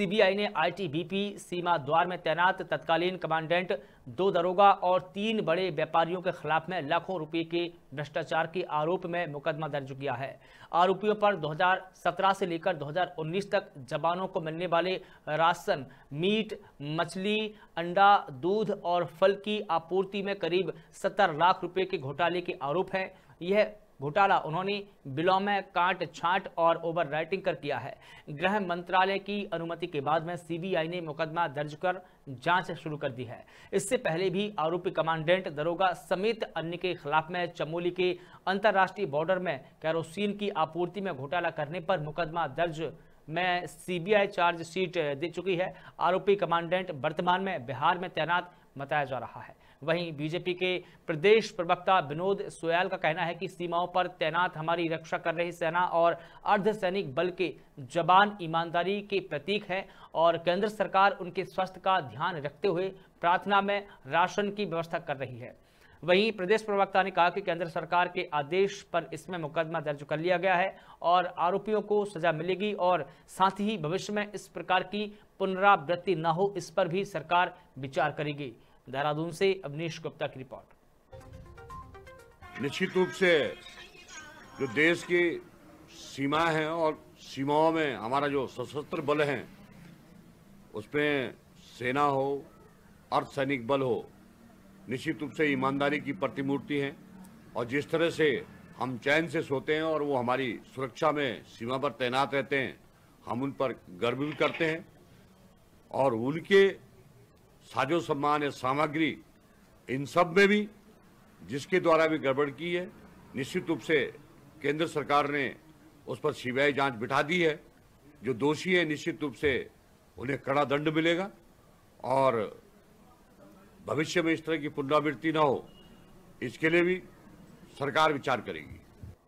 CBI ने ITBP सीमा द्वार में तैनात तत्कालीन कमांडेंट दो दरोगा और तीन बड़े व्यापारियों के खिलाफ में लाखों रुपए के भ्रष्टाचार के आरोप में मुकदमा दर्ज किया है आरोपियों पर 2017 से लेकर 2019 तक जवानों को मिलने वाले राशन मीट मछली अंडा दूध और फल की आपूर्ति में करीब सत्तर लाख रुपए के घोटाले के आरोप हैं यह घोटाला उन्होंने बिलों में काट छाट और ओवर राइटिंग कर किया है गृह मंत्रालय की अनुमति के बाद में सीबीआई ने मुकदमा दर्ज कर जांच शुरू कर दी है इससे पहले भी आरोपी कमांडेंट दरोगा समेत अन्य के खिलाफ में चमोली के अंतर्राष्ट्रीय बॉर्डर में कैरोसिन की आपूर्ति में घोटाला करने पर मुकदमा दर्ज में सीबीआई चार्जशीट दे चुकी है आरोपी कमांडेंट वर्तमान में बिहार में तैनात बताया जा रहा है वहीं बीजेपी के प्रदेश प्रवक्ता विनोद सोयाल का कहना है कि सीमाओं पर तैनात हमारी रक्षा कर रही सेना और अर्धसैनिक बल के जवान ईमानदारी के प्रतीक हैं और केंद्र सरकार उनके स्वास्थ्य का ध्यान रखते हुए प्रार्थना में राशन की व्यवस्था कर रही है वहीं प्रदेश प्रवक्ता ने कहा कि केंद्र सरकार के आदेश पर इसमें मुकदमा दर्ज कर लिया गया है और आरोपियों को सजा मिलेगी और साथ ही भविष्य में इस प्रकार की पुनरावृत्ति न हो इस पर भी सरकार विचार करेगी देहरादून से अवनीश गुप्ता की रिपोर्ट निश्चित रूप से जो देश की सीमा है और सीमाओं में हमारा जो सशस्त्र बल है उसमें सेना हो अर्धसैनिक बल हो निश्चित रूप से ईमानदारी की प्रतिमूर्ति हैं और जिस तरह से हम चैन से सोते हैं और वो हमारी सुरक्षा में सीमा पर तैनात रहते हैं हम उन पर गर्व भी करते हैं और उनके साजो सम्मान या सामग्री इन सब में भी जिसके द्वारा भी गड़बड़ की है निश्चित रूप से केंद्र सरकार ने उस पर सीबीआई जांच बिठा दी है जो दोषी है निश्चित रूप से उन्हें कड़ा दंड मिलेगा और भविष्य में इस तरह की पुनरावृत्ति ना हो इसके लिए भी सरकार विचार करेगी